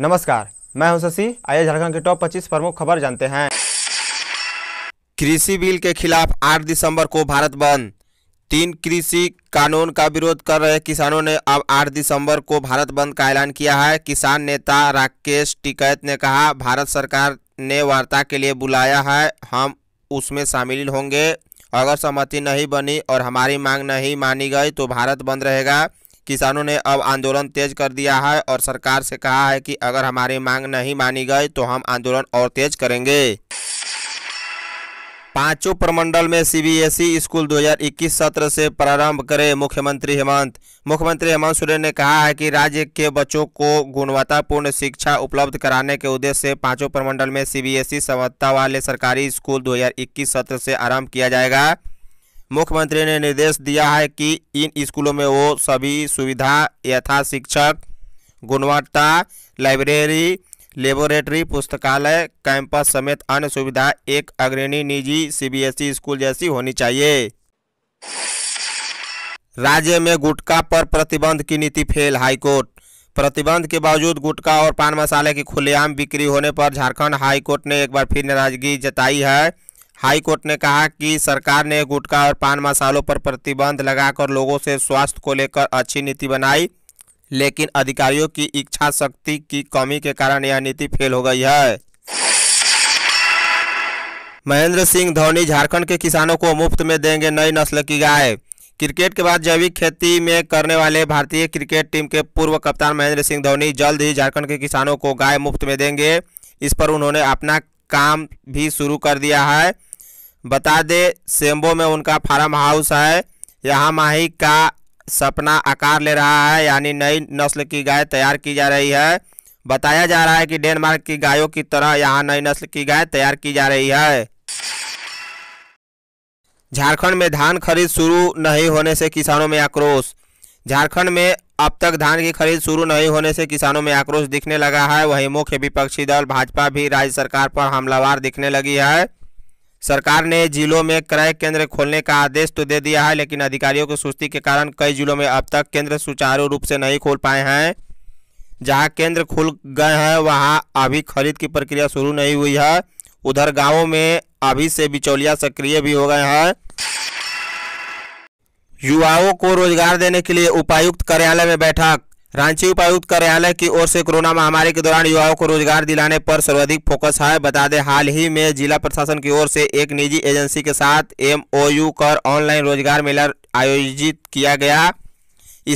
नमस्कार मैं हूं शशि आइए झारखंड के टॉप 25 प्रमुख खबर जानते हैं कृषि बिल के खिलाफ 8 दिसंबर को भारत बंद तीन कृषि कानून का विरोध कर रहे किसानों ने अब 8 दिसंबर को भारत बंद का ऐलान किया है किसान नेता राकेश टिकैत ने कहा भारत सरकार ने वार्ता के लिए बुलाया है हम उसमें शामिल होंगे अगर सहमति नहीं बनी और हमारी मांग नहीं मानी गई तो भारत बंद रहेगा किसानों ने अब आंदोलन तेज कर दिया है और सरकार से कहा है कि अगर हमारी मांग नहीं मानी गई तो हम आंदोलन और तेज करेंगे पांचों प्रमंडल में सीबीएसई स्कूल 2021 सत्र से प्रारंभ करे मुख्यमंत्री हेमंत मुख्यमंत्री हेमंत सोरेन ने कहा है कि राज्य के बच्चों को गुणवत्तापूर्ण शिक्षा उपलब्ध कराने के उद्देश्य से पांचों प्रमंडल में सीबीएसई बी वाले सरकारी स्कूल 2021 सत्र से आरंभ किया जाएगा मुख्यमंत्री ने निर्देश दिया है कि इन स्कूलों में वो सभी सुविधा यथा शिक्षक गुणवत्ता लाइब्रेरी लेबोरेटरी पुस्तकालय कैंपस समेत अन्य सुविधा एक अग्रणी निजी सीबीएसई स्कूल जैसी होनी चाहिए राज्य में गुटखा पर प्रतिबंध की नीति फेल हाईकोर्ट प्रतिबंध के बावजूद गुटखा और पान मसाले की खुलेआम बिक्री होने पर झारखंड हाईकोर्ट ने एक बार फिर नाराजगी जताई है हाई कोर्ट ने कहा कि सरकार ने गुटखा और पान मसालों पर प्रतिबंध लगाकर लोगों से स्वास्थ्य को लेकर अच्छी नीति बनाई लेकिन अधिकारियों की इच्छा शक्ति की कमी के कारण यह नीति फेल हो गई है महेंद्र सिंह धोनी झारखंड के किसानों को मुफ्त में देंगे नई नस्ल की गाय क्रिकेट के बाद जैविक खेती में करने वाले भारतीय क्रिकेट टीम के पूर्व कप्तान महेंद्र सिंह धोनी जल्द ही झारखंड के किसानों को गाय मुफ्त में देंगे इस पर उन्होंने अपना काम भी शुरू कर दिया है बता दे सेम्बो में उनका फार्म हाउस है यहाँ माही का सपना आकार ले रहा है यानी नई नस्ल की गाय तैयार की जा रही है बताया जा रहा है कि डेनमार्क की गायों की तरह यहाँ नई नस्ल की गाय तैयार की जा रही है झारखंड में धान खरीद शुरू नहीं होने से किसानों में आक्रोश झारखंड में अब तक धान की खरीद शुरू नहीं होने से किसानों में आक्रोश दिखने लगा है वहीं मुख्य विपक्षी दल भाजपा भी राज्य सरकार पर हमलावार दिखने लगी है सरकार ने जिलों में क्रय केंद्र खोलने का आदेश तो दे दिया है लेकिन अधिकारियों की सुस्ती के कारण कई जिलों में अब तक केंद्र सुचारू रूप से नहीं खोल पाए हैं जहां केंद्र खुल गए हैं वहां अभी खरीद की प्रक्रिया शुरू नहीं हुई है उधर गांवों में अभी से बिचौलिया सक्रिय भी हो गए हैं युवाओं को रोजगार देने के लिए उपायुक्त कार्यालय में बैठक रांची उपायुक्त कार्यालय की ओर से कोरोना महामारी के दौरान युवाओं को रोजगार दिलाने पर सर्वाधिक फोकस है बता दें हाल ही में जिला प्रशासन की ओर से एक निजी एजेंसी के साथ एमओयू कर ऑनलाइन रोजगार मेला आयोजित किया गया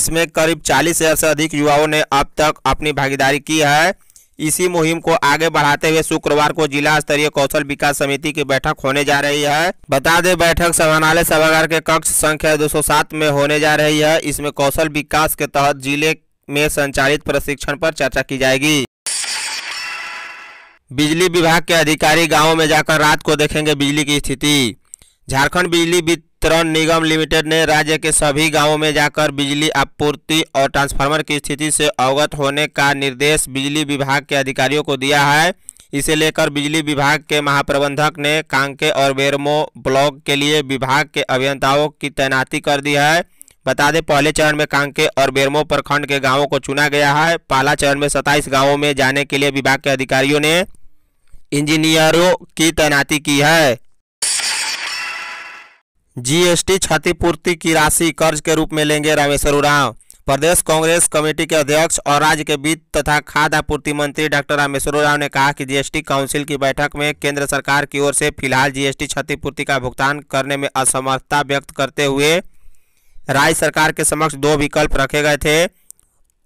इसमें करीब चालीस हज़ार से अधिक युवाओं ने अब तक अपनी भागीदारी की है इसी मुहिम को आगे बढ़ाते हुए शुक्रवार को जिला स्तरीय कौशल विकास समिति की बैठक होने जा रही है बता दें बैठक समानालय सभागार के कक्ष संख्या 207 में होने जा रही है इसमें कौशल विकास के तहत जिले में संचालित प्रशिक्षण पर चर्चा की जाएगी बिजली विभाग के अधिकारी गांवों में जाकर रात को देखेंगे बिजली की स्थिति झारखंड बिजली वितरण निगम लिमिटेड ने राज्य के सभी गांवों में जाकर बिजली आपूर्ति और ट्रांसफार्मर की स्थिति से अवगत होने का निर्देश बिजली विभाग के अधिकारियों को दिया है इसे लेकर बिजली विभाग के महाप्रबंधक ने कांके और बेरमो ब्लॉक के लिए विभाग के अभियंताओं की तैनाती कर दी है बता दें पहले चरण में कांके और बेरमो प्रखंड के गांवों को चुना गया है पहला चरण में सत्ताईस गांवों में जाने के लिए विभाग के अधिकारियों ने इंजीनियरों की तैनाती की है जीएसटी क्षतिपूर्ति की राशि कर्ज के रूप में लेंगे रामेश्वर उराव प्रदेश कांग्रेस कमेटी के अध्यक्ष और राज्य के वित्त तथा खाद्य आपूर्ति मंत्री डॉक्टर रामेश्वर राव ने कहा कि जीएसटी काउंसिल की बैठक में केंद्र सरकार की ओर से फिलहाल जीएसटी क्षतिपूर्ति का भुगतान करने में असमर्थता व्यक्त करते हुए राज्य सरकार के समक्ष दो विकल्प रखे गए थे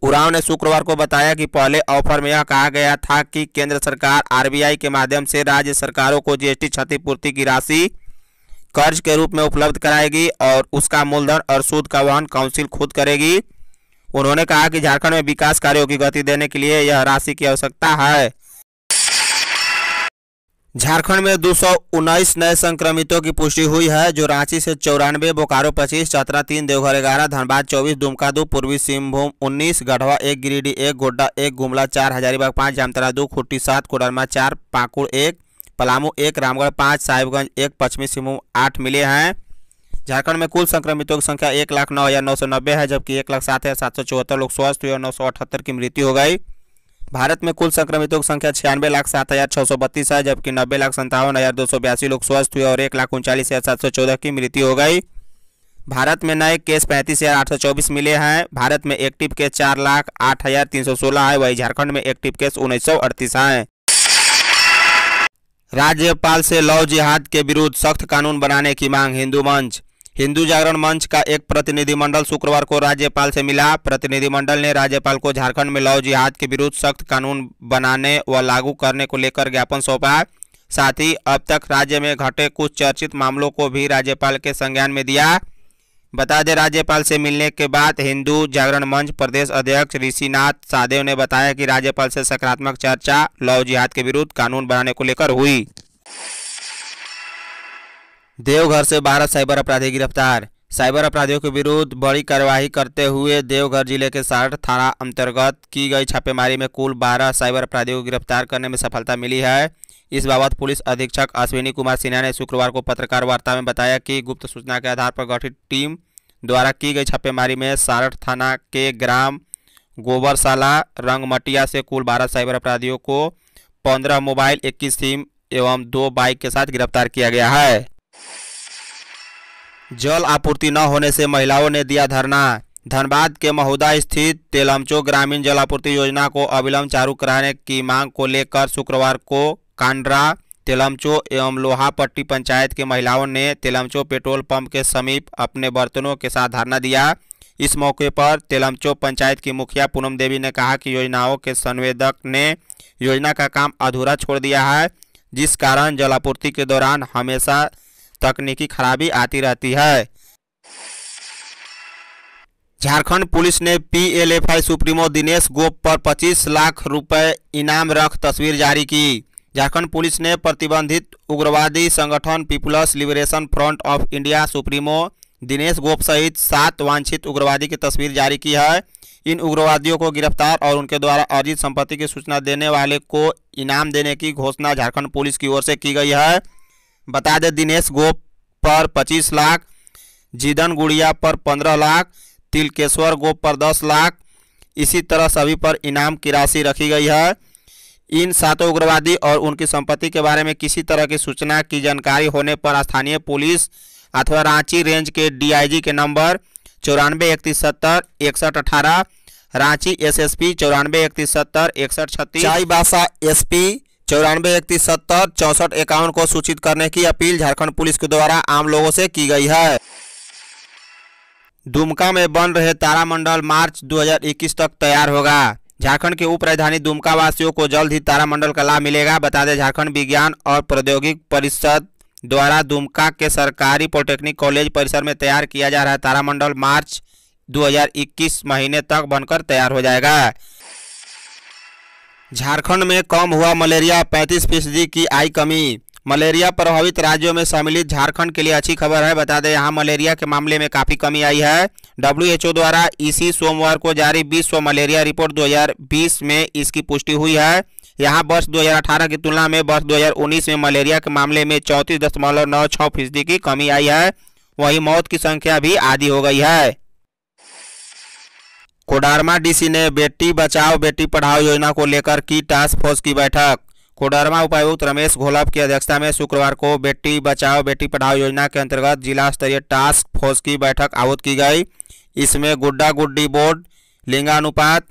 उराव ने शुक्रवार को बताया कि पहले ऑफर में यह कहा गया था कि केंद्र सरकार आरबीआई के माध्यम से राज्य सरकारों को जीएसटी क्षतिपूर्ति की राशि कर्ज के रूप में उपलब्ध कराएगी और उसका मूलधन और सूद का वहन काउंसिल खुद करेगी उन्होंने कहा कि झारखंड में विकास कार्यों की गति देने के लिए यह राशि की आवश्यकता है झारखंड में दो नए संक्रमितों की पुष्टि हुई है जो रांची से चौरानवे बोकारो पच्चीस चतरा तीन देवघर ग्यारह धनबाद चौबीस दुमका दो पूर्वी सिंहभूम उन्नीस गढ़वा एक गिरिडीह एक गोड्डा एक गुमला चार हजारीबाग पाँच जामतरा दो खुट्टी सात कोडरमा चार पाकुड़ एक पलामू एक रामगढ़ पाँच साहिबगंज एक पश्चिमी सिंहभूम आठ मिले हैं झारखंड में कुल संक्रमितों की संख्या एक लाख नौ हज़ार नौ सौ नब्बे है जबकि एक लाख सात हज़ार सात सौ चौहत्तर लोग स्वस्थ हुए और नौ सौ अठहत्तर की मृत्यु हो गई भारत में कुल संक्रमितों की संख्या छियानवे लाख सात हज़ार छह सौ बत्तीस है जबकि नब्बे लाख संतावन हज़ार दो सौ बयासी लोग स्वस्थ हुए और एक लाख उनचालीस हज़ार सात सौ चौदह की मृत्यु हो गई भारत में नए केस पैंतीस हज़ार आठ सौ चौबीस मिले हैं भारत में एक्टिव केस चार लाख आठ हज़ार तीन सौ सोलह है वही झारखंड में एक्टिव केस उन्नीस सौ अड़तीस हैं राज्यपाल से लव जिहाद के विरुद्ध सख्त कानून बनाने की मांग हिंदू मंच हिंदू जागरण मंच का एक प्रतिनिधिमंडल शुक्रवार को राज्यपाल से मिला प्रतिनिधिमंडल ने राज्यपाल को झारखंड में लव जिहाद के विरुद्ध सख्त कानून बनाने व लागू करने को लेकर ज्ञापन सौंपा साथ ही अब तक राज्य में घटे कुछ चर्चित मामलों को भी राज्यपाल के संज्ञान में दिया बता दें राज्यपाल से मिलने के बाद हिंदू जागरण मंच प्रदेश अध्यक्ष ऋषिनाथ सादेव ने बताया कि राज्यपाल से सकारात्मक चर्चा लव जिहाद के विरुद्ध कानून बनाने को लेकर हुई देवघर से बारह साइबर अपराधी गिरफ्तार साइबर अपराधियों के विरुद्ध बड़ी कार्रवाई करते हुए देवघर जिले के साठ थाना अंतर्गत की गई छापेमारी में कुल बारह साइबर अपराधियों को गिरफ्तार करने में सफलता मिली है इस बाबत पुलिस अधीक्षक अश्विनी कुमार सिन्हा ने शुक्रवार को पत्रकार वार्ता में बताया कि गुप्त सूचना के आधार पर गठित टीम द्वारा की गई छापेमारी में सारठ थाना के ग्राम गोबरशाला रंगमटिया से कुल बारह साइबर अपराधियों को पंद्रह मोबाइल इक्कीस सिम एवं दो बाइक के साथ गिरफ्तार किया गया है जल आपूर्ति न होने से महिलाओं ने दिया धरना धनबाद के महोदा स्थित तेलमचो ग्रामीण जल आपूर्ति योजना को अविलंब चालू कराने की मांग को लेकर शुक्रवार को कांड्रा तेलमचो एवं लोहापट्टी पंचायत के महिलाओं ने तेलमचो पेट्रोल पंप के समीप अपने बर्तनों के साथ धरना दिया इस मौके पर तेलमचो पंचायत की मुखिया पूनम देवी ने कहा कि योजनाओं के संवेदक ने योजना का काम अधूरा छोड़ दिया है जिस कारण जलापूर्ति के दौरान हमेशा तकनीकी खराबी आती रहती है झारखंड पुलिस ने पीएलएफआई सुप्रीमो दिनेश गोप पर 25 लाख रुपए इनाम रख तस्वीर जारी की झारखंड पुलिस ने प्रतिबंधित उग्रवादी संगठन People's Liberation Front of India supremo Dinesh Gop सहित सात वांछित उग्रवादी की तस्वीर जारी की है इन उग्रवादियों को गिरफ्तार और उनके द्वारा अर्जित संपत्ति की सूचना देने वाले को इनाम देने की घोषणा झारखंड पुलिस की ओर से की गई है बता दें दिनेश गोप पर पच्चीस लाख जिदन गुड़िया पर पंद्रह लाख तिलकेश्वर गोप पर दस लाख इसी तरह सभी पर इनाम की राशि रखी गई है इन सातों उग्रवादी और उनकी संपत्ति के बारे में किसी तरह की सूचना की जानकारी होने पर स्थानीय पुलिस अथवा रांची रेंज के डीआईजी के नंबर चौरानवे इकतीस सत्तर इकसठ अठारह रांची एसएसपी चौरानवे इकतीस सत्तर इकसठ छत्तीस एस पी चौरानवे इकतीस सत्तर चौसठ इक्यावन को सूचित करने की अपील झारखंड पुलिस के द्वारा आम लोगों से की गई है दुमका में बन रहे तारामंडल मार्च 2021 तक तैयार होगा झारखंड के उप राजधानी दुमका वासियों को जल्द ही तारामंडल का लाभ मिलेगा बता दें झारखंड विज्ञान और प्रौद्योगिक परिषद द्वारा दुमका के सरकारी पॉलिटेक्निक कॉलेज परिसर में तैयार किया जा रहा है तारामंडल मार्च 2021 महीने तक बनकर तैयार हो जाएगा झारखंड में कम हुआ मलेरिया पैंतीस फीसदी की आई कमी मलेरिया प्रभावित राज्यों में सम्मिलित झारखंड के लिए अच्छी खबर है बता दें यहाँ मलेरिया के मामले में काफ़ी कमी आई है डब्ल्यूएचओ द्वारा इसी सोमवार को जारी विश्व मलेरिया रिपोर्ट 2020 में इसकी पुष्टि हुई है यहाँ वर्ष 2018 की तुलना में वर्ष 2019 में मलेरिया के मामले में चौंतीस दशमलव नौ छः फीसदी की कमी आई है वहीं मौत की संख्या भी आधी हो गई है कोडरमा डीसी ने बेटी बचाओ बेटी पढ़ाओ योजना को लेकर की टास्क फोर्स की बैठक कोडरमा उपायुक्त रमेश घोलप की अध्यक्षता में शुक्रवार को बेटी बचाओ बेटी पढ़ाओ योजना के अंतर्गत जिला स्तरीय टास्क फोर्स की बैठक आहूत की गई इसमें गुड्डा गुड्डी बोर्ड लिंगानुपात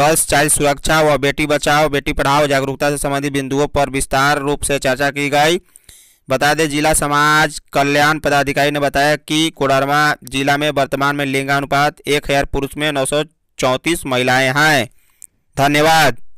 गर्ल्स चाइल्ड सुरक्षा व बेटी बचाओ बेटी पढ़ाओ जागरूकता से संबंधित बिंदुओं पर विस्तार रूप से चर्चा की गई बता दें जिला समाज कल्याण पदाधिकारी ने बताया कि कोडरमा जिला में वर्तमान में लिंगानुपात एक हज़ार पुरुष में नौ महिलाएं हैं धन्यवाद